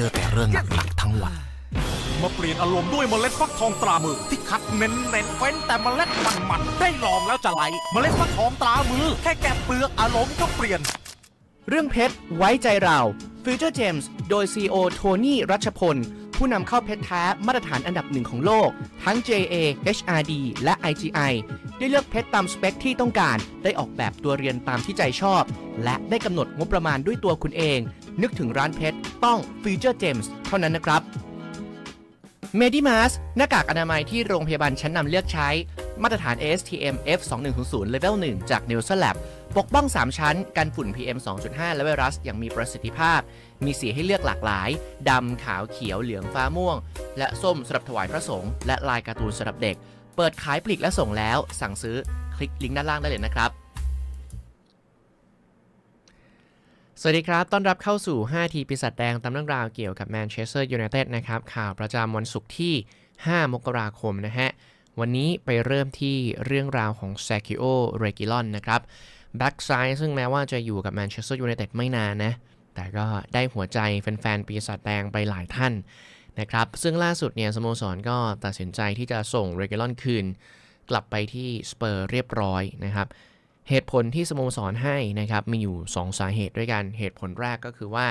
เจอแต่เรื่องหนักๆทั้งวันมาเปลี่ยนอารมณ์ด้วยเมล็ดฟักทองตรามือที่คัดเน้นเน้นเฟ้นแต่เมล็ดมันมันได้ลองแล้วจะไหล เมล็ดฟักทองตรามือ แค่แกะเปลือกอารมณ์ก็เปลี่ยน เรื่องเพชร ไว้ใจเรา Future Gems โดย CEO โทนี่ รัชพล ผู้นำเข้าเพชรแท้มาตรฐานอันดับหนึ่งของโลก ทั้ง JA HRD และ IGI ได้เลือกเพชรตามสเปคที่ต้องการได้ออกแบบตัวเรียนตามที่ใจชอบ และได้กำหนดงบประมาณด้วยตัวคุณเองนึกถึงร้านเพชร ต้องฟิวเจอร์เจมส์เท่านั้นนะครับเมดิมาสหน้ากากอนามัยที่โรงพยาบาลชั้นนำเลือกใช้มาตรฐาน ASTM F2100 Level 1จาก n e l s o n Lab ปกป้อง 3 ชั้น กันฝุ่น PM 2.5 และไวรัสอย่างมีประสิทธิภาพ มีสีให้เลือกหลากหลาย ดำ ขาว เขียว เหลือง ฟ้าม่วง และส้มสำหรับถวายพระสงฆ์และลายการ์ตูนสำหรับเด็ก เปิดขายปลีกและส่งแล้ว สั่งซื้อคลิกลิงก์ด้านล่างได้เลยนะครับสวัสดีครับ ต้อนรับเข้าสู่5ทีปีศาจแดง ตามเรื่องราวเกี่ยวกับแมนเชสเตอร์ยูไนเต็ดนะครับข่าวประจำวันศุกร์ที่ 5 มกราคมนะฮะ วันนี้ไปเริ่มที่เรื่องราวของแซคิโอ เรกิลอนนะครับ แบ็กซ้ายซึ่งแม้ว่าจะอยู่กับแมนเชสเตอร์ยูไนเต็ดไม่นานนะ แต่ก็ได้หัวใจแฟนๆ ปีศาจแดงไปหลายท่านนะครับ ซึ่งล่าสุดเนี่ยสโมสรก็ตัดสินใจที่จะส่งเรกิลอนคืน กลับไปที่สเปอร์เรียบร้อยนะครับเหตุผลที่สโมสรให้นะครับ มีอยู่ 2 สาเหตุด้วยกัน เหตุผลแรกก็คือว่า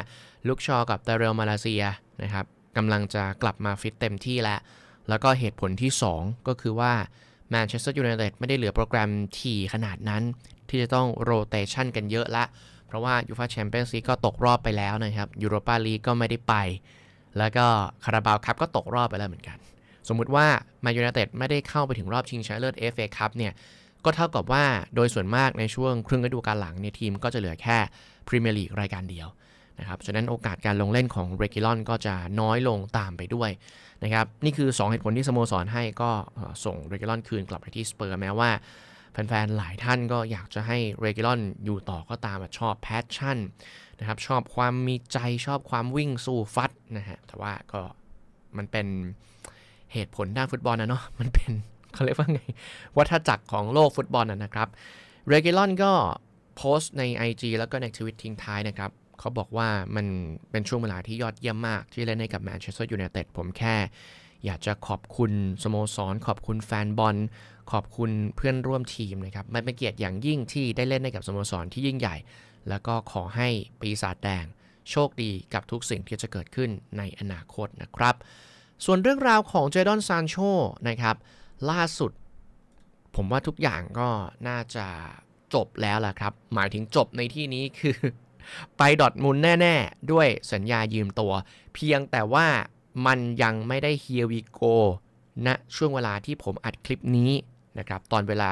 ลุกชอกับเตเรลมาเลเซียนะครับกำลังจะกลับมาฟิตเต็มที่แล้วแล้วก็เหตุผลที่ 2 ก็คือว่าแมนเชสเตอร์ยูไนเต็ดไม่ได้เหลือโปรแกรมทีขนาดนั้น ที่จะต้องโรเตชันกันเยอะละ เพราะว่ายูฟาแชมเปี้ยนซีก็ตกรอบไปแล้วนะครับยูโรปาลีกก็ไม่ได้ไป แล้วก็คาราบาวคัพก็ตกรอบไปแล้วเหมือนกัน สมมุติว่าแมนยูไนเต็ดไม่ได้เข้าไปถึงรอบชิงชนะเลิศเอฟเอคัพเนี่ยก็เท่ากับว่าโดยส่วนมากในช่วงครึ่งฤดูกาลหลังเนี่ยทีมก็จะเหลือแค่พรีเมียร์ลีกรายการเดียวนะครับฉะนั้นโอกาสการลงเล่นของเรกิลอนก็จะน้อยลงตามไปด้วยนะครับนี่คือ 2 เหตุผลที่สโมสรให้ก็ส่งเรกิลอนคืนกลับไปที่สเปอร์แม้ว่า แฟน ๆ หลายท่านก็อยากจะให้เรกิลอนอยู่ต่อก็ตามชอบแพชชั่นนะครับชอบความมีใจชอบความวิ่งสู้ฟัดนะฮะแต่ว่าก็มันเป็นเหตุผลด้านฟุตบอลนะเนาะมันเป็นเขาเรียกว่าไง วัฏจักรของโลกฟุตบอลนะครับเรเกลอนก็โพสต์ใน IG แล้วก็ในทวิตทิ้งท้ายนะครับเขาบอกว่ามันเป็นช่วงเวลาที่ยอดเยี่ยมมากที่เล่นให้กับแมนเชสเตอร์ยูไนเต็ดผมแค่ อยากจะขอบคุณสโมสร ขอบคุณแฟนบอลขอบคุณเพื่อนร่วมทีมนะครับ มันเป็นเกียรติอย่างยิ่งที่ได้เล่นให้กับสโมสรที่ยิ่งใหญ่ แล้วก็ขอให้ปีศาจแดงโชคดีกับทุกสิ่งที่จะเกิดขึ้นในอนาคตนะครับ ส่วนเรื่องราวของเจดอนซานโชนะครับล่าสุด ผมว่าทุกอย่างก็น่าจะจบแล้วล่ะครับหมายถึงจบในที่นี้คือ ไปดอทมุนแน่ๆ ด้วยสัญญายืมตัว เพียงแต่ว่ามันยังไม่ได้เฮียว e โกณะช่วงเวลาที่ผมอัดคลิปนี้นะครับตอนเวลา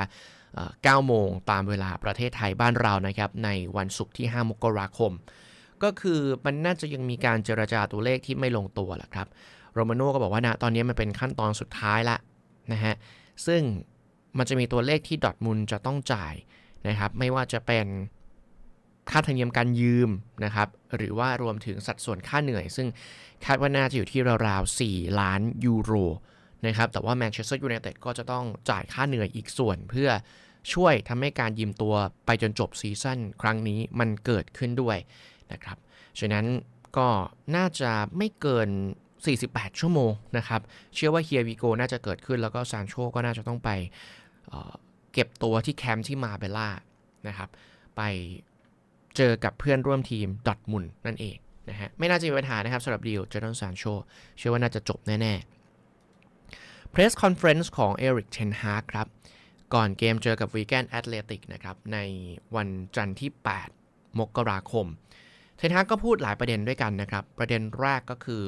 9โมงตามเวลาประเทศไทยบ้านเรานะครับในวันศุกร์ที่ 5 มกราคม ก็คือมันน่าจะยังมีการเจรจาตัวเลขที่ไม่ลงตัวแหละครับโรมาโน่ก็บอกว่านะตอนนี้มันเป็นขั้นตอนสุดท้ายละนะฮะ ซึ่งมันจะมีตัวเลขที่ ดอทมูลจะต้องจ่ายนะครับ ไม่ว่าจะเป็นค่าธรรมเนียมการยืมนะครับ หรือว่ารวมถึงสัดส่วนค่าเหนื่อย ซึ่งคาดว่าน่าจะอยู่ที่ราวๆ 4 ล้านยูโรนะครับ แต่ว่าแมนเชสเตอร์ยูไนเต็ดก็จะต้องจ่ายค่าเหนื่อยอีกส่วน เพื่อช่วยทำให้การยืมตัวไปจนจบซีซั่นครั้งนี้มันเกิดขึ้นด้วยนะครับ ฉะนั้นก็น่าจะไม่เกิน48 ชั่วโมงนะครับ เชื่อว่าเฮียวิโกน่าจะเกิดขึ้นแล้วก็ซานโชก็น่าจะต้องไปเเก็บตัวที่แคมป์ที่มาเบล่านะครับ ไปเจอกับเพื่อนร่วมทีม ดอทมุนนั่นเองนะฮะ ไม่น่าจะมีปัญหานะครับสำหรับดีลเจอร์นซานโชเชื่อว่าน่าจะจบแน่ๆเพรสคอนเฟรนซ์ของเอริกเทนฮาร์ครับ ก่อนเกมเจอกับวีแกนแอตเลติกนะครับ ในวันจันทร์ที่ 8 มกราคมเทนฮาร์ก็พูดหลายประเด็นด้วยกันนะครับ ประเด็นแรกก็คือ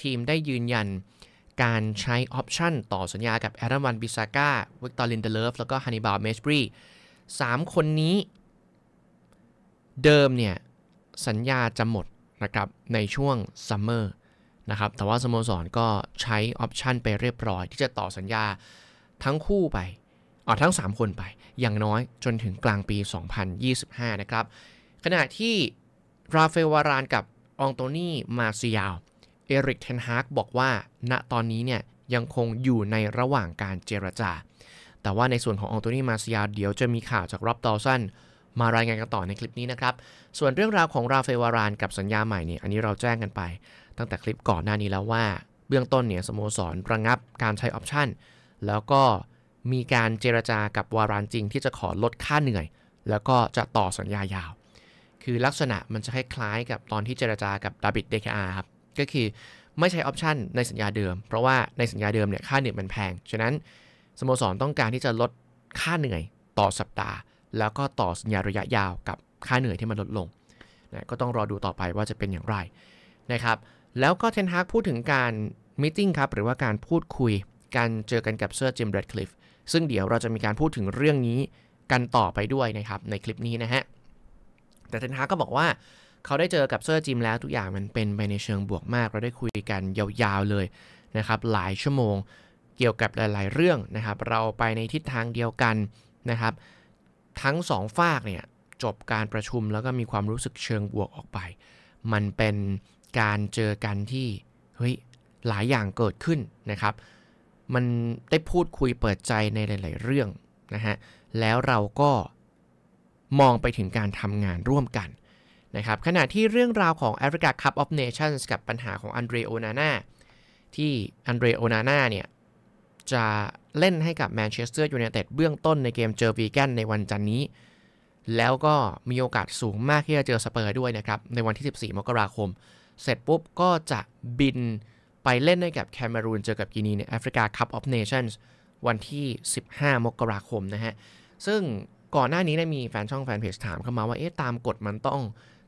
ทีมได้ยืนยันการใช้ออปชั่นต่อสัญญากับแอรันวันบิซาก้าวิกตอร์ลินเดเลฟแล้วก็ฮันนิบาลเมสบรีสามคนนี้เดิมเนี่ย สัญญาจะหมดนะครับในช่วงซัมเมอร์นะครับแต่ว่าสโมสรก็ใช้ออปชันไปเรียบร้อย ที่จะต่อสัญญาทั้งคู่ไปอ๋อทั้ง 3 คนไปอย่างน้อยจนถึงกลางปี 2025 นะครับ ขณะที่ราเฟลวารานกับองโตนี่มาซิยาวเอริกเทนฮากบอกว่าณตอนนี้เนี่ยยังคงอยู่ในระหว่างการเจรจา แต่ว่าในส่วนของอองโตนีมาซียาเดี๋ยวจะมีข่าวจากรอบดอลสันมารายงานกันต่อในคลิปนี้นะครับ ส่วนเรื่องราวของราเฟวาราน กับสัญญาใหม่เนี่ยอันนี้เราแจ้งกันไป ตั้งแต่คลิปก่อนหน้านี้แล้วว่าเบื้องต้นเนี่ยสโมสรระงับการใช้ออปชันแล้วก็มีการเจรจากับวารานจริงที่จะขอลดค่าเหนื่อย แล้วก็จะต่อสัญญายาว คือลักษณะมันจะคล้ายๆกับตอนที่เจรจากับดาบิดเดคอาครับก็คือไม่ใช้ออปชันในสัญญาเดิมเพราะว่าในสัญญาเดิมเนี่ยค่าเหนื่อยมันแพงฉะนั้นสโมสรต้องการที่จะลดค่าเหนื่อยต่อสัปดาห์แล้วก็ต่อสัญญาระยะยาวกับค่าเหนื่อยที่มันลดลงนะก็ต้องรอดูต่อไปว่าจะเป็นอย่างไรนะครับแล้วก็เทนฮากพูดถึงการมิ팅ครับหรือว่าการพูดคุยการเจอกันกับเซอร์จิมแรดคลิฟซึ่งเดี๋ยวเราจะมีการพูดถึงเรื่องนี้กันต่อไปด้วยนะครับในคลิปนี้นะฮะแต่เทนฮากก็บอกว่าเขาได้เจอกับเซอร์จิมแล้วทุกอย่างมันเป็นไปในเชิงบวกมาก เราได้คุยกันยาวๆเลยนะครับหลายชั่วโมงเกี่ยวกับหลาย ๆเรื่องนะครับเราไปในทิศทางเดียวกัน นะครับ ทั้งสองฝากเนี่ยจบการประชุมแล้วก็มีความรู้สึกเชิงบวกออกไปมันเป็นการเจอกันที่ เฮ้ยหลายอย่างเกิดขึ้น นะครับ มันได้พูดคุยเปิดใจในหลาย ๆเรื่องนะฮะแล้วเราก็มองไปถึงการทำงานร่วมกันนะครับขณะที่เรื่องราวของ Africa Cup of Nations กับปัญหาของอันเดรโอนาน่าที่อันเดรโอนาน่าเนี่ย จะเล่นให้กับแมนเชสเตอร์ยูไนเต็ดเบื้องต้นในเกมเจอวีแกนในวันจันนี้ แล้วก็มีโอกาสสูงมากที่จะเจอสเปอร์ด้วยนะครับ ในวันที่ 14 มกราคม เสร็จปุ๊บก็จะบินไปเล่นให้กับแคเมรูนเจอกับกินีในแอฟริกาคัพออฟเนชั่นวันที่ 15 มกราคมนะฮะ ซึ่งก่อนหน้านี้เนี่ยมีแฟนช่องแฟนเพจถามเข้ามาว่าเอ๊ะตามกฎมันต้อง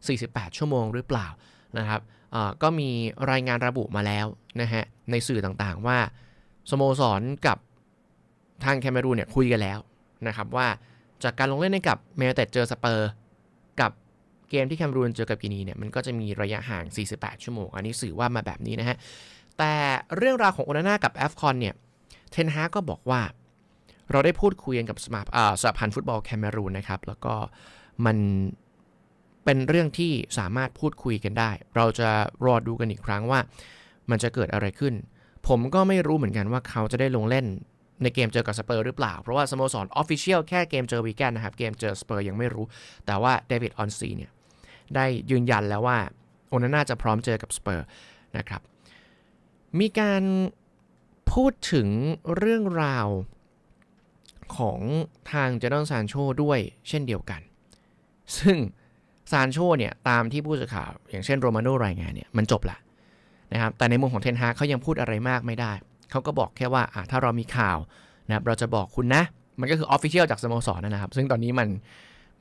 48 ชั่วโมงหรือเปล่านะครับก็มีรายงานระบุมาแล้วนะฮะในสื่อต่างๆว่า สโมสรกับทางแคเมรูเนี่ยคุยกันแล้วนะครับว่าจากการลงเล่นในกับเมลเตดเจอสเปอร์กับเกมที่แคเมรูนเจอกับกินีเนี่ยมันก็จะมีระยะห่าง 48 ชั่วโมง อันนี้สื่อว่ามาแบบนี้นะฮะแต่เรื่องราวของโอนาน่ากับแอฟคอนเนี่ยเทนฮาก็บอกว่าเราได้พูดคุยกับสมาสหพันธ์ฟุตบอลแคเมรูนนะครับแล้วก็มันเป็นเรื่องที่สามารถพูดคุยกันได้ เราจะรอดูกันอีกครั้งว่ามันจะเกิดอะไรขึ้น ผมก็ไม่รู้เหมือนกันว่าเขาจะได้ลงเล่นในเกมเจอกับสเปอร์หรือเปล่าเพราะว่าสโมสรออฟฟิเชียลแค่เกมเจอวีแกนนะครับ เกมเจอสเปอร์ยังไม่รู้ แต่ว่าเดวิดออนซีเนี่ยได้ยืนยันแล้วว่าโอนาน่าจะพร้อมเจอกับสเปอร์นะครับมีการพูดถึงเรื่องราวของทางเจดอนซานโชด้วยเช่นเดียวกัน ซึ่งซานโชเนี่ย ตามที่ผู้สื่อข่าว อย่างเช่นโรมาโนรายงานเนี่ย มันจบละนะครับแต่ในมุมของเทนฮาเขายังพูดอะไรมากไม่ได้เขาก็บอกแค่ว่าถ้าเรามีข่าวนะรเราจะบอกคุณนะมันก็คือออฟฟิเชียลจากสโมสรนนะครับ ซึ่งตอนนี้มัน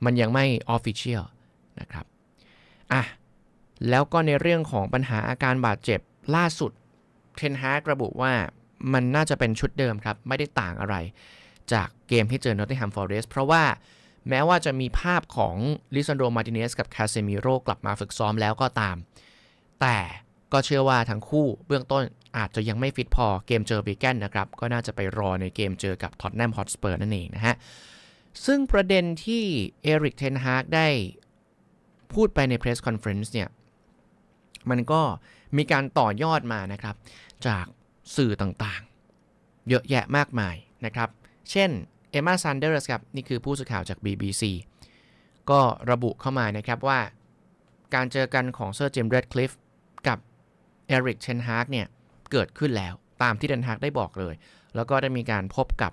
มันยังไม่ออฟฟิเชียลนะครับ อ่ะ แล้วก็ในเรื่องของปัญหาอาการบาดเจ็บล่าสุดเทนฮากระบุว่ามันน่าจะเป็นชุดเดิมครับไม่ได้ต่างอะไรจากเกมที่เจอนอติแฮมฟอร์เรสเพราะว่าแม้ว่าจะมีภาพของลิซันโดมาติเนสกับคาเซมิโรกลับมาฝึกซ้อมแล้วก็ตาม แต่ก็เชื่อว่าทั้งคู่เบื้องต้นอาจจะยังไม่ฟิตพอเกมเจอเบเกนนะครับ ก็น่าจะไปรอในเกมเจอกับท็อตแนมฮอตสเปอร์นั่นเองนะฮะ ซึ่งประเด็นที่เอริกเทนฮากได้พูดไปในเพรสคอนเฟรนซ์เนี่ยมันก็มีการต่อยอดมานะครับ จากสื่อต่างๆ เยอะแยะมากมายนะครับเช่นเอมมาซันเดอร์สครับ นี่คือผู้สื่อข่าวจาก BBC ก็ระบุเข้ามานะครับ ว่าการเจอกันของเซอร์เจมส์เรดคลิฟกับเอริกเชนฮาร์กเนี่ย เกิดขึ้นแล้วตามที่เดนฮาร์กได้บอกเลย แล้วก็ได้มีการพบกับ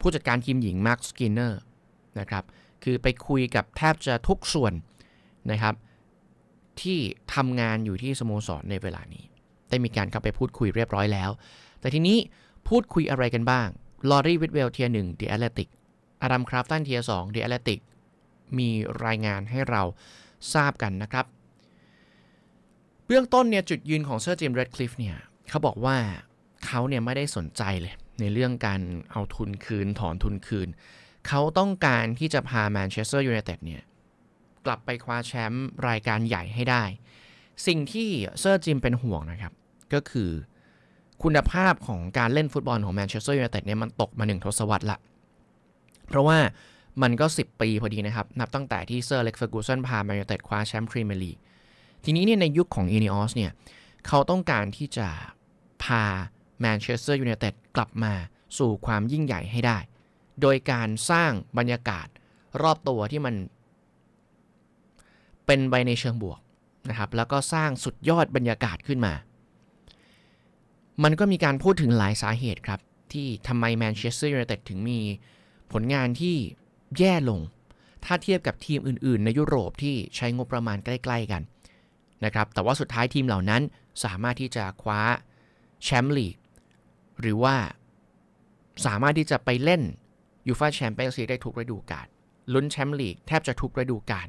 ผู้จัดการทีมหญิงมาร์คสกินเนอร์นะครับ คือไปคุยกับแทบจะทุกส่วน นะครับ ที่ทำงานอยู่ที่สโมสรในเวลานี้ ได้มีการเข้าไปพูดคุยเรียบร้อยแล้ว แต่ทีนี้พูดคุยอะไรกันบ้างลอรี่วิทเวลเทียหนึ่งเดอะแอตแลติกอาดัมคราฟตันเทียสองเดอะแอตแลติกมีรายงานให้เราทราบกันนะครับ เบื้องต้นเนี่ยจุดยืนของเซอร์จสมเรดคลิฟเนี่ยเขาบอกว่าเขาเนี่ยไม่ได้สนใจเลย ในเรื่องการเอาทุนคืนถอนทุนคืนเขาต้องการที่จะพาแมนเชสเตอร์ยูไนเต็ดเนี่ยกลับไปคว้าแชมป์รายการใหญ่ให้ได้ สิ่งที่เซอร์จิมเป็นห่วงนะครับ ก็คือคุณภาพของการเล่นฟุตบอลของแมนเชสเตอร์ยูไนเต็ดเนี่ยมันตกมาหนึ่งทศวรรษละ เพราะว่ามันก็ 10 ปีพอดีนะครับ นับตั้งแต่ที่เซอร์เล็กเฟอร์กูสันพาแมนยูไนเต็ดคว้าแชมป์พรีเมียร์ลีก ทีนี้เนี่ยในยุคของอีเนอสเนี่ยเขาต้องการที่จะพาแมนเชสเตอร์ยูไนเต็ดกลับมาสู่ความยิ่งใหญ่ให้ได้ โดยการสร้างบรรยากาศรอบตัวที่มันเป็นไปในเชิงบวกนะครับแล้วก็สร้างสุดยอดบรรยากาศขึ้นมามันก็มีการพูดถึงหลายสาเหตุครับที่ทำไมแมนเชสเตอร์ยูไนเต็ดถึงมีผลงานที่แย่ลง ถ้าเทียบกับทีมอื่นๆ ในยุโรปที่ใช้งบประมาณใกล้ๆกันนะครับแต่ว่าสุดท้ายทีมเหล่านั้น สามารถที่จะคว้าแชมป์ลีกหรือว่าสามารถที่จะไปเล่นยูฟ่าแชมเปี้ยนส์ลีกได้ทุกฤดูกาลลุ้นแชมป์ลีกแทบจะทุกฤดูกาล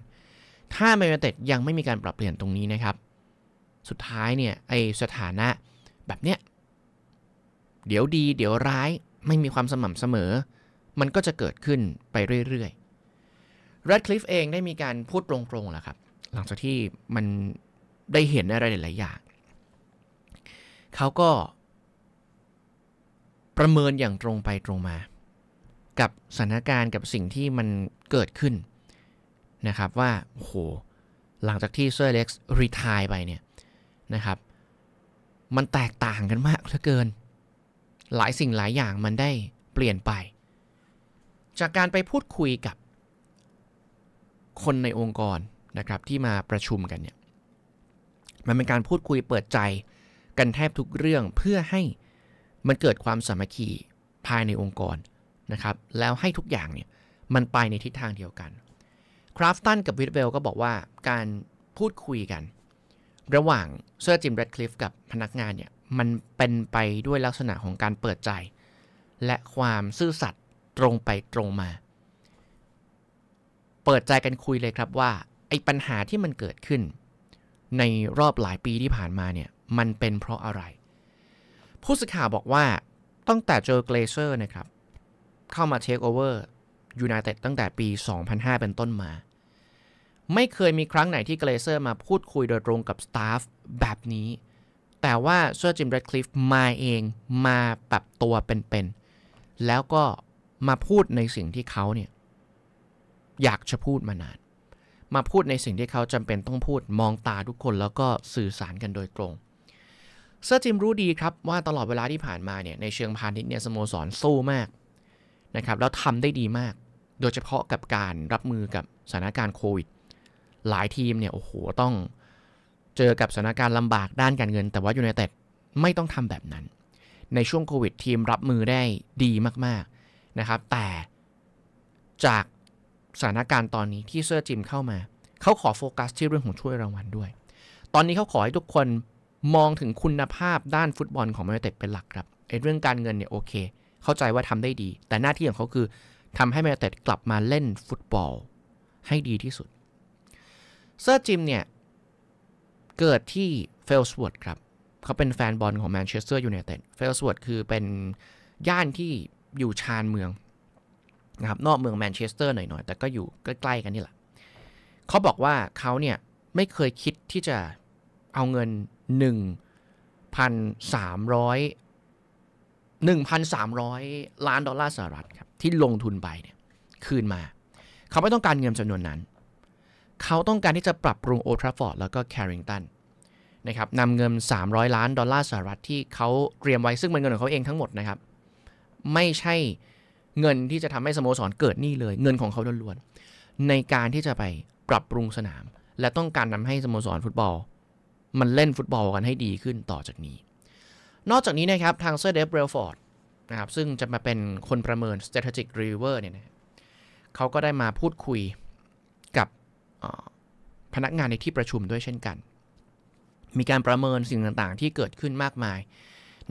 ถ้าแมนยูเต็ดยังไม่มีการปรับเปลี่ยนตรงนี้นะครับ สุดท้ายเนี่ยไอสถานะแบบเนี้ยเดี๋ยวดี เดี๋ยวร้ายไม่มีความสม่ำเสมอ มันก็จะเกิดขึ้นไปเรื่อยๆรดคลิฟเองได้มีการพูดตรงๆแล้วครับ หลังจากที่มันได้เห็นอะไรหลาย ๆ อย่าง เขาก็ประเมินอย่างตรงไปตรงมา กับสถานการณ์กับสิ่งที่มันเกิดขึ้นนะครับว่าโอ้โหหลังจากที่เซอร์เล็กซ์รีทายไปเนี่ย นะครับ มันแตกต่างกันมากเหลือเกินหลายสิ่งหลายอย่างมันได้เปลี่ยนไป จากการไปพูดคุยกับคนในองค์กรนะครับ ที่มาประชุมกันเนี่ยมันเป็นการพูดคุยเปิดใจ กันแทบทุกเรื่องเพื่อให้มันเกิดความสามัคคีภายในองค์กรนะครับ แล้วให้ทุกอย่างเนี่ยมันไปในทิศทางเดียวกันคราฟตันกับวิทเวลก็บอกว่าการพูดคุยกัน ระหว่างเซอร์จิมแรดคลิฟกับพนักงานเนี่ยมันเป็นไปด้วยลักษณะของการเปิดใจ และความซื่อสัตย์ตรงไปตรงมา เปิดใจกันคุยเลยครับว่าไอ้ปัญหาที่มันเกิดขึ้น ในรอบหลายปีที่ผ่านมาเนี่ย มันเป็นเพราะอะไร ผู้สื่อข่าวบอกว่าตั้งแต่เจอเกลเซอร์นะครับ เข้ามาเทคโอเวอร์ยูไนเต็ดตั้งแต่ปี 2005 เป็นต้นมา ไม่เคยมีครั้งไหนที่เกลเซอร์มาพูดคุยโดยตรงกับสตาฟแบบนี้แต่ว่าเซอร์จิมแรดคลิฟมาเองมาปรับตัวเป็นๆแล้วก็มาพูดในสิ่งที่เขาเนี่ยอยากจะพูดมานานมาพูดในสิ่งที่เขาจำเป็นต้องพูดมองตาทุกคนแล้วก็สื่อสารกันโดยตรงเซอร์จิมรู้ดีครับว่าตลอดเวลาที่ผ่านมาเนี่ยในเชิงพาณิชย์เนี่ยสโมสรสู้มากนะครับแล้วทำได้ดีมาก โดยเฉพาะกับการรับมือกับสถานการณ์โควิด หลายทีมเนี่ยโอ้โหต้องเจอกับสถานการณ์ลำบากด้านการเงิน แต่ว่ายูไนเต็ดไม่ต้องทำแบบนั้น ในช่วงโควิดทีมรับมือได้ดีมากๆนะครับ แต่จากสถานการณ์ตอนนี้ที่เซอร์จิมเข้ามา เขาขอโฟกัสที่เรื่องของช่วยรางวัลด้วย ตอนนี้เขาขอให้ทุกคนมองถึงคุณภาพด้านฟุตบอลของแมนเต็ดเป็นหลักครับไอเรื่องการเงินเนี่ยโอเค เข้าใจว่าทำได้ดี แต่หน้าที่ของเขาคือทำให้แมนเต็ดกลับมาเล่นฟุตบอล ให้ดีที่สุดเซอร์จิมเนี่ยเกิดที่เฟลส์วอร์ดครับ เขาเป็นแฟนบอลของแมนเชสเตอร์ยูไนเต็ด เฟลส์วอร์ดคือเป็นย่านที่อยู่ชานเมืองนะครับนอกเมืองแมนเชสเตอร์หน่อยๆ แต่ก็อยู่ใกล้ๆกันนี่แหละ เขาบอกว่าเขาเนี่ย ไม่เคยคิดที่จะเอาเงิน 1,300 1,300 ล้านดอลลาร์สหรัฐครับ ที่ลงทุนไปเนี่ยคืนมา เขาไม่ต้องการเงินจำนวนนั้นเขาต้องการที่จะปรับปรุงโอทราฟอร์ดแล้วก็แคริงตันนะครับนำเงิน300 ล้านดอลลาร์สหรัฐ ที่เขาเตรียมไว้ซึ่งเป็นเงินของเขาเองทั้งหมดนะครับ ไม่ใช่เงินที่จะทำให้สโมสรเกิดหนี้เลย เงินของเขาล้วนๆในการที่จะไปปรับปรุงสนาม และต้องการทาให้สโมสรฟุตบอล มันเล่นฟุตบอลกันให้ดีขึ้นต่อจากนี้ นอกจากนี้นะครับทางเซอร์เดฟเรลฟอร์ดนะครับซึ่งจะมาเป็นคนประเมิน strategic r e v i e r เนี่ยนะเขาก็ได้มาพูดคุยพนักงานในที่ประชุมด้วยเช่นกัน มีการประเมินสิ่งต่างๆ ที่เกิดขึ้นมากมาย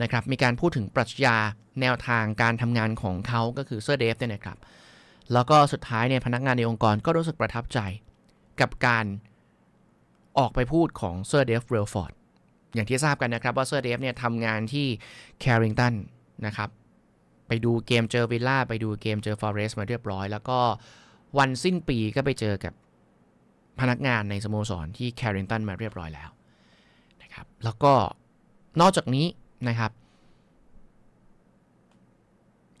นะครับ มีการพูดถึงปรัชญาแนวทางการทำงานของเขา ก็คือเซอร์เดฟเนี่ยนะครับ แล้วก็สุดท้ายเนี่ย พนักงานในองค์กรก็รู้สึกประทับใจกับการออกไปพูดของเซอร์เดฟเรลฟอร์ด อย่างที่ทราบกันนะครับ ว่าเซอร์เดฟเนี่ยทำงานที่แคริงตันนะครับ ไปดูเกมเจอวิลล่าไปดูเกมเจอฟอเรสต์มาเรียบร้อย แล้วก็วันสิ้นปีก็ไปเจอกับพนักงานในสโมสรที่แคริงตันมาเรียบร้อยแล้วนะครับแล้วก็นอกจากนี้นะครับ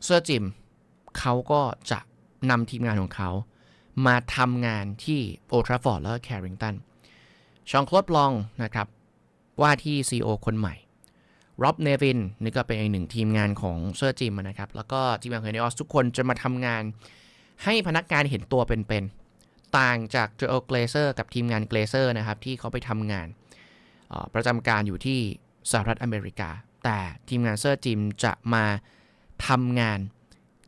เซอร์จิมเขาก็จะนำทีมงานของเขามาทำงานที่โอทราฟอร์ดและแคริงตันชองคลอดลองนะครับว่าที่ CEO คนใหม่ร็อบเนวินนี่ก็เป็นอีกหนึ่งทีมงานของเซอร์จิมนะครับแล้วก็ทีมงานเฮนเนออสทุกคนจะมาทำงานให้พนักงานเห็นตัวเป็นๆต่างจากเจเอเกลเซอร์กับทีมงานเกลเซอร์นะครับ ที่เขาไปทำงาน ประจำการอยู่ที่สหรัฐอเมริกา แต่ทีมงานเซอร์จิมจะมาทำงาน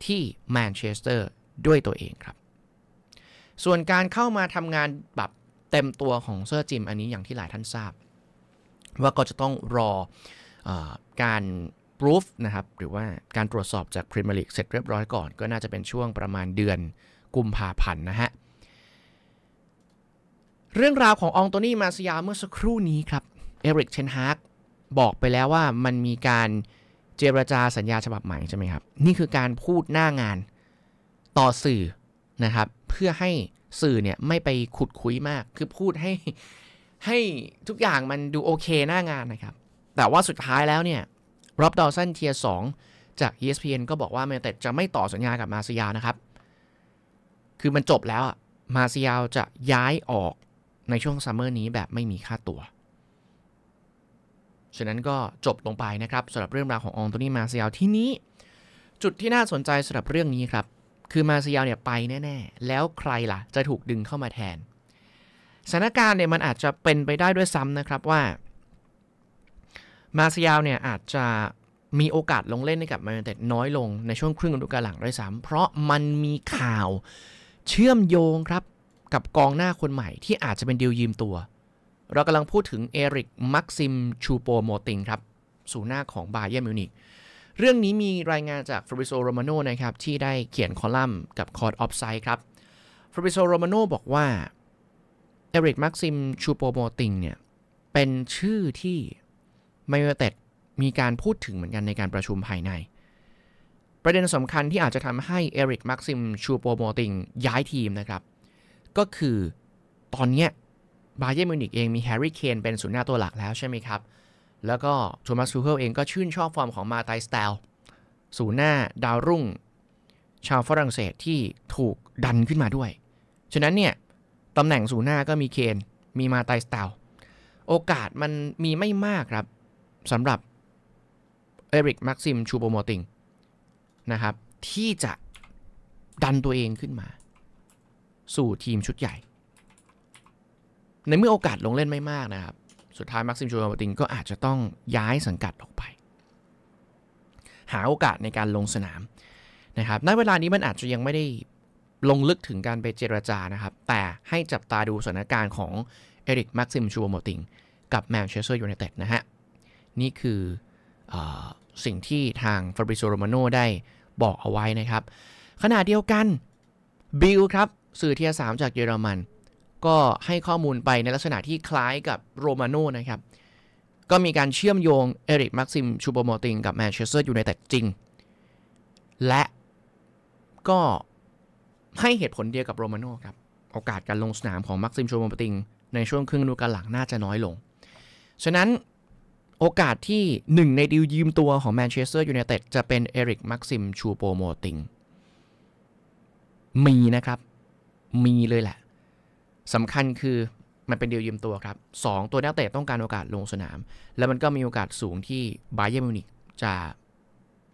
ที่แมนเชสเตอร์ด้วยตัวเองครับ ส่วนการเข้ามาทำงานแบบเต็มตัวของเซอร์จิม อันนี้อย่างที่หลายท่านทราบ ว่าก็จะต้องรออการพรูฟนะครับหรือว่าการตรวจสอบจากพรีเมียร์ลีกเสร็จเรียบร้อยก่อน ก็น่าจะเป็นช่วงประมาณเดือนกุมภาพันธ์นะฮะเรื่องราวขององโตนี่มาซยาเมื่อสักครู่นี้ครับเอริกเชนฮาร์กบอกไปแล้วว่ามันมีการเจรจาสัญญาฉบับใหม่ใช่ไหมครับนี่คือการพูดหน้างานต่อสื่อนะครับ เพื่อให้สื่อเนี่ยไม่ไปขุดคุยมาก คือพูดให้ให้ทุกอย่างมันดูโอเคหน้างานนะครับแต่ว่าสุดท้ายแล้วเนี่ยรอบดอลสันเทียสองจาก ESPN ก็บอกว่าแมนเตจะไม่ต่อสัญญากับมาซยานะครับ คือมันจบแล้วอะมาซยาจะย้ายออกในช่วงซัมเมอร์นี้แบบไม่มีค่าตัว ฉะนั้นก็จบลงไปนะครับสำหรับเรื่องราวขององตัวนี้มาเซียลที่นี้ จุดที่น่าสนใจสำหรับเรื่องนี้ครับ คือมาเซียลเนี่ยไปแน่ๆแล้วใครล่ะจะถูกดึงเข้ามาแทนสถานการณ์เนี่ยมันอาจจะเป็นไปได้ด้วยซ้ำนะครับว่า มาเซียลเนี่ยอาจจะมีโอกาสลงเล่นให้กับมาเเต์น้อยลงในช่วงครึ่งฤดูกาลหลังด้วยซ้ำเพราะมันมีข่าวเชื่อมโยงครับกับกองหน้าคนใหม่ที่อาจจะเป็นดยวยืมตัว เรากำลังพูดถึงเอริกมักซิม ชูโปโมติงครับ สู่หน้าของบาเยอร์มิวนิกเรื่องนี้มีรายงานจากฟริโซโรมาโนนะครับ ที่ได้เขียนคอลัมน์กับคอร์ดออฟไซด์ครับ ฟริโซโรมาโนบอกว่าเอริกมักซิม ชูโปโมติงเนี่ย เป็นชื่อที่ไมเวเต็ดมีการพูดถึงเหมือนกันในการประชุมภายใน ประเด็นสำคัญที่อาจจะทำให้เอริกมักซิม ชูโปโมติงย้ายทีมนะครับก็คือตอนเนี้ยบาเยอร์มิวนิกเองมีแฮร์รี่เคนเป็นศูนย์หน้าตัวหลักแล้วใช่ไหมครับ แล้วก็โทมัสทูเฮิลเองก็ชื่นชอบฟอร์มของมาตายสเตลศูนย์หน้าดาวรุ่งชาวฝรั่งเศสที่ถูกดันขึ้นมาด้วย ฉะนั้นเนี่ย ตำแหน่งศูนย์หน้าก็มีเคนมีมาตายสเตลโอกาสมันมีไม่มากครับสำหรับเอริกมักซิมชูโบโมติงนะครับ ที่จะดันตัวเองขึ้นมาสู่ทีมชุดใหญ่ ในเมื่อโอกาสลงเล่นไม่มากนะครับ สุดท้ายมักซิมชูมาตินก็อาจจะต้องย้ายสังกัดออกไป หาโอกาสในการลงสนามนะครับในเวลานี้มันอาจจะยังไม่ได้ลงลึกถึงการไปเจรจานะครับ แต่ให้จับตาดูสถานการณ์ของเอริกมักซิมชูโมติงกับแมนเชสเตอร์ยูไนเต็ดนะฮะ นี่คืออสิ่งที่ทางฟาบริโซโรมาโนได้บอกเอาไว้นะครับ ขณะเดียวกัน บิลครับสื่อเทียสามจากเยอรมัน ก็ให้ข้อมูลไปในลักษณะที่คล้ายกับโรมาโน่นะครับ ก็มีการเชื่อมโยง เอริกมักซิม ชูโบโมติงกับแมนเชสเตอร์อยู่ในแต่จริง และก็ให้เหตุผลเดียวกับโรมาโน่ครับ โอกาสการลงสนามของมักซิม ชูโบโมติง ในช่วงครึ่งฤดูกาลหลัง น่าจะน้อยลง ฉะนั้นโอกาสที่หนึ่งในดิวยืมตัวของแมนเชสเตอร์ยูไนเต็ดจะเป็นเอริกมักซิมชูโปโมติงมีนะครับมีเลยแหละสำคัญคือมันเป็นเดียวยืมตัวครับ 2 ตัวนักเตะต้องการโอกาสลงสนาม แล้วมันก็มีโอกาสสูงที่ไบเยอร์มิวนิกจะ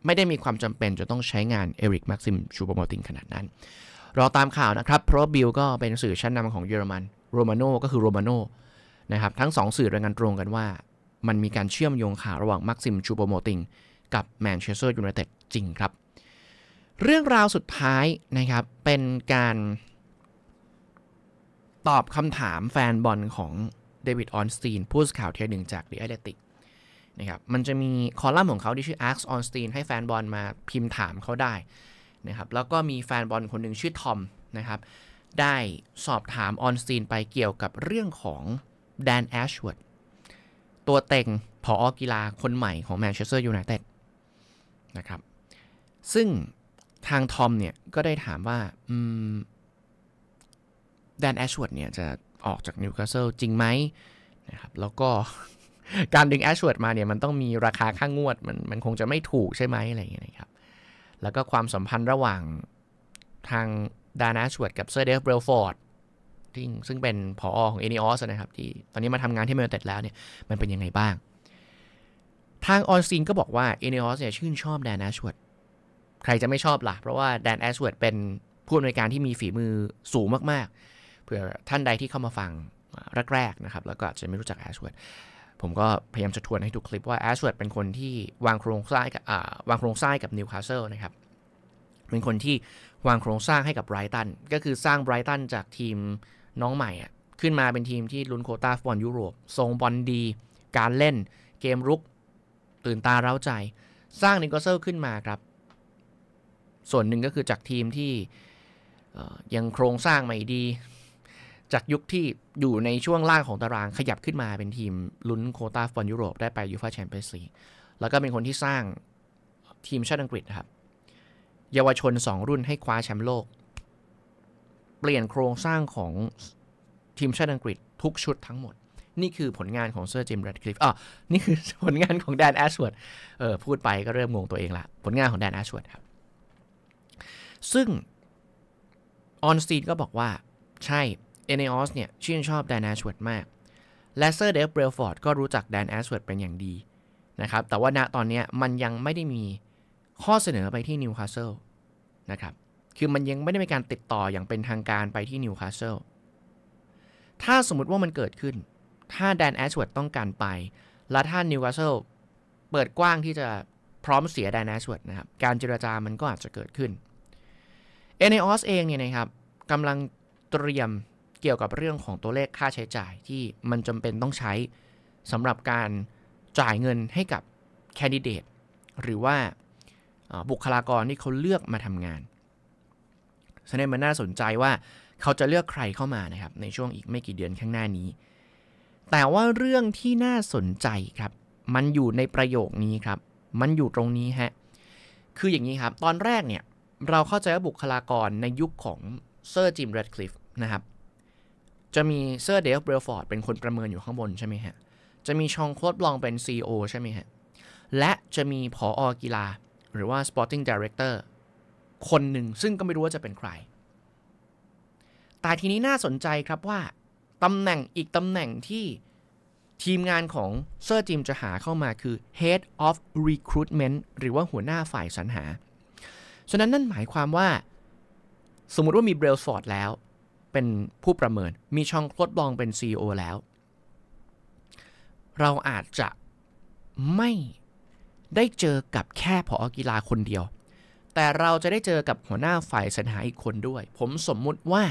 ไม่ได้มีความจำเป็นจะต้องใช้งานเอริกแม็กซิมชูโปโมติงขนาดนั้นรอตามข่าวนะครับเพราะบิลก็เป็นสื่อชั้นนำของเยอรมันโรมาโนก็คือโรมาโนนะครับ ทั้ง 2 สื่อรายงานตรงกันว่า มันมีการเชื่อมโยงข่าวระหว่างแม็กซิมชูโปโมติงกับแมนเชสเตอร์ยูไนเต็ดจริงครับเรื่องราวสุดท้ายนะครับเป็นการตอบคำถามแฟนบอลของเดวิดออนสตีนผู้สื่อข่าวเทียหนึ่งจากเดอะแอตติกนะครับมันจะมีคอลัมน์ของเขาที่ชื่อ Ask on s t e ี n ให้แฟนบอลมาพิมพ์ถามเขาได้นะครับแล้วก็มีแฟนบอลคนหนึ่งชื่อทอมนะครับได้สอบถามออนสตีนไปเกี่ยวกับเรื่องของแดนแอชว์ดตัวเต็งผออกีฬาคนใหม่ของแมนเชสเตอร์ยูไนเต็ดนะครับซึ่งทางทอมเนี่ยก็ได้ถามว่าแดนแอชวดเนี่ยจะออกจากนิวคาสเซิลจริงไหมนะครับ แล้วก็การดึงแอชวดมาเนี่ยมันต้องมีราคาค่างวดมันมันคงจะไม่ถูกใช่ไหมอะไรอย่างเงี้ยครับ แล้วก็ความสัมพันธ์ระหว่างทางดานาชวดกับเซอร์เดฟเบลฟอร์ดที่ซึ่งเป็นผออของเอเนออสนะครับ ที่ตอนนี้มาทำงานที่เมลเต็ดแล้วเนี่ย มันเป็นยังไงบ้าง ทางออนซินก็บอกว่าเอเนออสเนี่ยชื่นชอบแดนแอชวดใครจะไม่ชอบละ่ะ เพราะว่าแดนแอชวดเป็นผู้อำนวยการที่มีฝีมือสูงมากๆผื่อท่านใดที่เข้ามาฟังแรกๆนะครับ แล้วก็อาจจะไม่รู้จักแอชเวิร์ดผมก็พยายามจะทวนให้ทุกคลิปว่าแอชเวิร์ดเป็นคนที่วางโครงสร้างวางโครงสร้างกับนิวคาสเซิลนะครับ เป็นคนที่วางโครงสร้างให้กับไบรตันก็คือสร้างไบรตันจากทีมน้องใหม่อ่ะขึ้นมาเป็นทีมที่ลุ้นโคต้าฟุตบอลยุโรป ทรงบอลดี การเล่นเกมรุก ตื่นตาเร้าใจสร้างนิวคาเซลขึ้นมาครับ ส่วนหนึ่งก็คือจากทีมที่ยังโครงสร้างไม่ดีจากยุคที่อยู่ในช่วงล่างของตารางขยับขึ้นมาเป็นทีม ลุ้นโคตาฟุตบอลยุโรปได้ไปยูฟ่าแชมเปี้ยนส์ลีกแล้วก็เป็นคนที่สร้างทีมชาติอังกฤษครับเยาวชน 2 รุ่นให้คว้าแชมป์โลก เปลี่ยนโครงสร้างของทีมชาติอังกฤษ ทุกชุดทั้งหมดนี่คือผลงานของเซอร์จสมแรดคลิฟอ่ะนี่คือผลงานของแดนแอชวดเออ พูดไปก็เริ่มงงตัวเองละผลงานของแดนแอชวดครับซึ่งออนสตีนก็บอกว่าใช่เอเนออสเนี่ย ชื่นชอบแดนแอชเวิร์ดมากแลเซอร์เดฟเบรลฟอร์ดก็รู้จักแดนแอชเวิร์ดเป็นอย่างดีนะครับ แต่ว่าณตอนนี้มันยังไม่ได้มีข้อเสนอไปที่นิวคาสเซิลนะครับ คือมันยังไม่ได้มีการติดต่ออย่างเป็นทางการไปที่นิวคาสเซิล ถ้าสมมติว่ามันเกิดขึ้น ถ้าแดนแอชเวิร์ดต้องการไป และถ้านิวคาสเซิลเปิดกว้างที่จะพร้อมเสียแดนแอชเวิร์ดนะครับ การเจรจา มันก็อาจจะเกิดขึ้น เอเนอสเองเนี่ยนะครับกำลังเตรียมเกี่ยวกับเรื่องของตัวเลขค่าใช้จ่ายที่มันจำเป็นต้องใช้สำหรับการจ่ายเงินให้กับแคนดิเดตหรือว่าบุคลากรที่เขาเลือกมาทำงาน ฉะนั้นมันน่าสนใจว่าเขาจะเลือกใครเข้ามานะครับ ในช่วงอีกไม่กี่เดือนข้างหน้านี้ แต่ว่าเรื่องที่น่าสนใจครับมันอยู่ในประโยคนี้ครับ มันอยู่ตรงนี้ฮะคืออย่างนี้ครับ ตอนแรกเนี่ย เราเข้าใจว่าบุคลากรในยุคของเซอร์จิมเรดคลิฟนะครับจะมีเซอร์เดฟเบลฟอร์ดเป็นคนประเมินอยู่ข้างบนใช่ไหมฮะ จะมีชองโคตบลองเป็น CEO ใช่ไหมฮะ และจะมีผออกีฬาหรือว่า Sporting Director คนหนึ่งซึ่งก็ไม่รู้ว่าจะเป็นใคร แต่ทีนี้น่าสนใจครับว่าตำแหน่งอีกตำแหน่งที่ทีมงานของเซอร์จิมจะหาเข้ามาคือ Head of Recruitment หรือว่าหัวหน้าฝ่ายสรรหา ฉะนั้นนั่นหมายความว่าสมมติว่ามีเบรลฟอร์ดแล้วเป็นผู้ประเมินมีช่องทดลองเป็น CEO แล้ว เราอาจจะไม่ได้เจอกับแค่ผออกีฬาคนเดียว แต่เราจะได้เจอกับหัวหน้าฝ่ายสัญหาอีกคนด้วย ผมสมมุติว่า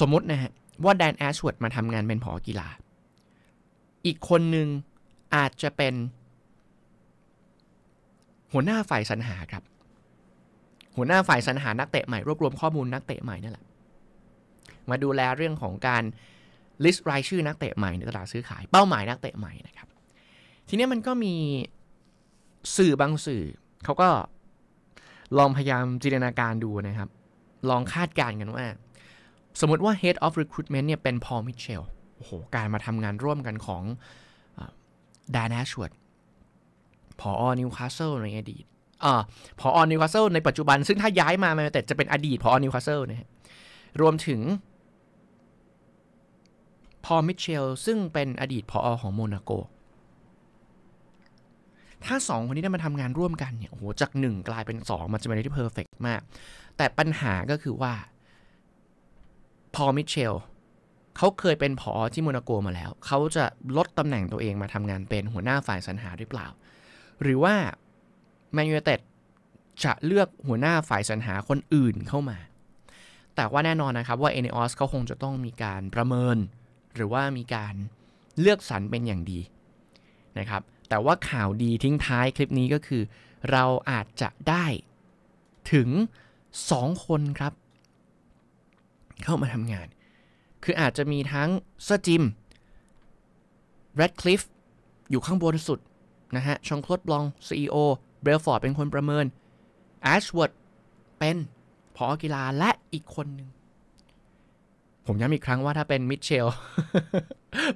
สมมุตินะฮะว่าแดนแอชวดมาทำงานเป็นผออกีฬา อีกคนหนึ่งอาจจะเป็น หัวหน้าฝ่ายสัญหาครับ หัวหน้าฝ่ายสัญหานักเตะใหม่รวบรวมข้อมูลนักเตะใหม่นั่นแหละมาดูแลเรื่องของการ ลิสต์รายชื่อนักเตะใหม่ในตลาดซื้อขายเป้าหมายนักเตะใหม่นะครับ ทีนี้มันก็มีสื่อบางสื่อ เขาก็ลองพยายามจินตนาการดูนะครับ ลองคาดการณ์กันว่า สมมติว่า Head of Recruitment เนี่ยเป็นพอลมิเชลโอ้โหการมาทำงานร่วมกันของดานาชวดพออนิวคาสเซิลในอดีตอ่าพออนิวคาสเซิลในปัจจุบันซึ่งถ้าย้ายมาแมนเต่จะเป็นอดีตพออนิวคาสเซิลนะะรวมถึงพอมิเชล ซึ่งเป็นอดีตพออของโมนาโก ถ้า 2 คนนี้ได้มาทำงานร่วมกันเนี่ยโอ้โหจาก 1 กลายเป็น 2 มันจะเป็นอะไรที่เพอร์เฟกมาก แต่ปัญหาก็คือว่า พอมิเชลเขาเคยเป็นพอที่โมนาโกมาแล้ว เขาจะลดตำแหน่งตัวเองมาทำงานเป็นหัวหน้าฝ่ายสรรหาหรือเปล่า หรือว่าแมนยูเต็ดจะเลือกหัวหน้าฝ่ายสรรหาคนอื่นเข้ามา แต่ว่าแน่นอนนะครับว่าเอเนอสเขาคงจะต้องมีการประเมินหรือว่ามีการเลือกสรรเป็นอย่างดีนะครับ แต่ว่าข่าวดีทิ้งท้ายคลิปนี้ก็คือ เราอาจจะได้ถึง 2 คนครับ เข้ามาทำงาน คืออาจจะมีทั้งเซอร์จิมแรดคลิฟ อยู่ข้างบนสุดนะฮะชองคลดบลอง CEO เบลฟอร์ดเป็นคนประเมิน แอชวอร์ดเป็นพอกีฬาและอีกคนหนึ่งผมย้ำอีกครั้งว่าถ้าเป็นมิเชล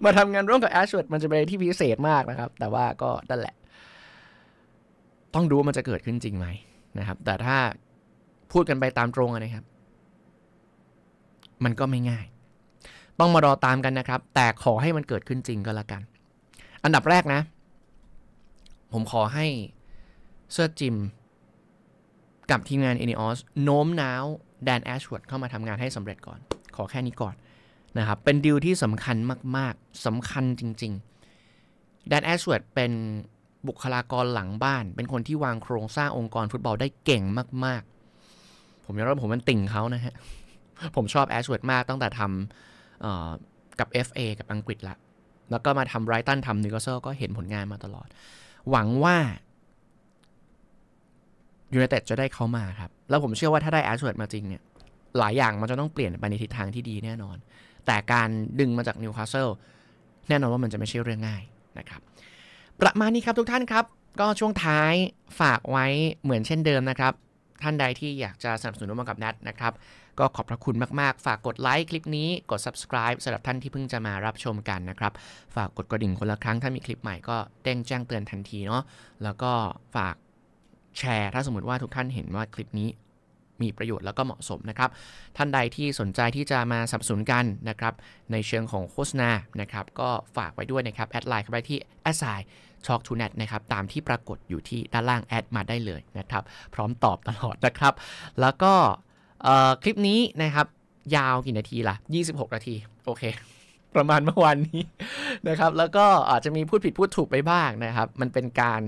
มาทำงานร่วมกับแอชว์ดมันจะเป็นอะไรที่พิเศษมากนะครับ แต่ว่าก็นั่นแหละ ต้องดูว่ามันจะเกิดขึ้นจริงไหมนะครับ แต่ถ้าพูดกันไปตามตรงนะครับ มันก็ไม่ง่าย ต้องมารอตามกันนะครับ แต่ขอให้มันเกิดขึ้นจริงก็แล้วกัน อันดับแรกนะ ผมขอให้เสื้อจิมกับทีมงาน e n e o s โน้มน้าวแดนแอชว์ดเข้ามาทำงานให้สำเร็จก่อนขอแค่นี้ก่อน นะครับ เป็นดีลที่สำคัญมาก ๆ สำคัญจริง ๆ แดนแอชเวดเป็นบุคลากรหลังบ้าน เป็นคนที่วางโครงสร้างองค์กรฟุตบอลได้เก่งมาก ๆ ผมยอมรับผมมันติ่งเขานะฮะ ผมชอบแอชเวดมากตั้งแต่ทำกับ FA กับอังกฤษละ แล้วก็มาทำไรตันทำนิวคาสเซิลก็เห็นผลงานมาตลอด หวังว่ายูไนเต็ดจะได้เขามาครับ แล้วผมเชื่อว่าถ้าได้แอชเวดมาจริงเนี่ยหลายอย่างมันจะต้องเปลี่ยนไปในทิศทางที่ดีแน่นอน แต่การดึงมาจากนิวคาสเซิลแน่นอนว่ามันจะไม่ใช่เรื่องง่ายนะครับ ประมาณนี้ครับทุกท่านครับ ก็ช่วงท้ายฝากไว้เหมือนเช่นเดิมนะครับ ท่านใดที่อยากจะสนับสนุนร่วมกับนัดนะครับ ก็ขอบพระคุณมากๆ ฝากกดไลค์คลิปนี้กด subscribe สำหรับท่านที่เพิ่งจะมารับชมกันนะครับฝากกดกระดิ่งคนละครั้งถ้ามีคลิปใหม่ก็เด้งแจ้งเตือนทันทีเนาะแล้วก็ฝากแชร์ถ้าสมมติว่าทุกท่านเห็นว่าคลิปนี้มีประโยชน์แล้วก็เหมาะสมนะครับ ท่านใดที่สนใจที่จะมาสับสนกันนะครับในเชิงของโฆษณานะครับก็ฝากไว้ด้วยนะครับ แอดไลน์เข้าไปที่แอดไซช็อกทูเน็ตนะครับตามที่ปรากฏอยู่ที่ด้านล่างแอดมาได้เลยนะครับ พร้อมตอบตลอดนะครับ แล้วก็คลิปนี้นะครับ ยาวกี่นาทีละ่ะ26 นาทีโอเคประมาณเมื่อวานนี้นะครับ แล้วก็อาจจะมีพูดผิดพูดถูกไปบ้างนะครับ มันเป็นการ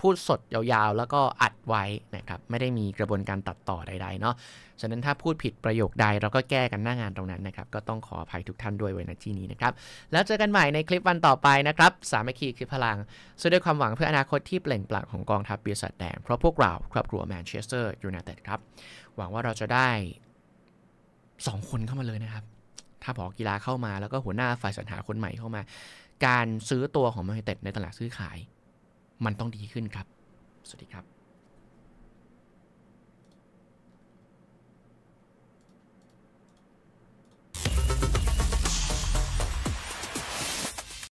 พูดสดยาวๆ แล้วก็อัดไว้นะครับ ไม่ได้มีกระบวนการตัดต่อใดๆเนาะฉะนั้นถ้าพูดผิดประโยคใดเราก็แก้กันหน้างานตรงนั้นนะครับ ก็ต้องขออภัยทุกท่านด้วยไว้ณที่นี้นะครับแล้วเจอกันใหม่ในคลิปวันต่อไปนะครับ สามัคคีคือพลังสู้ด้วยความหวังเพื่ออนาคตที่เปล่งปลั่งของกองทัพปีศาจแดงเพราะพวกเราครอบครัวแมนเชสเตอร์ยูไนเต็ดครับหวังว่าเราจะได้ 2 คนเข้ามาเลยนะครับถ้าผอกีฬาเข้ามาแล้วก็หัวหน้าฝ่ายสรรหาคนใหม่เข้ามา การซื้อตัวของมาเูเต็ดในตลาดซื้อขาย มันต้องดีขึ้นครับ สวัสดีครับ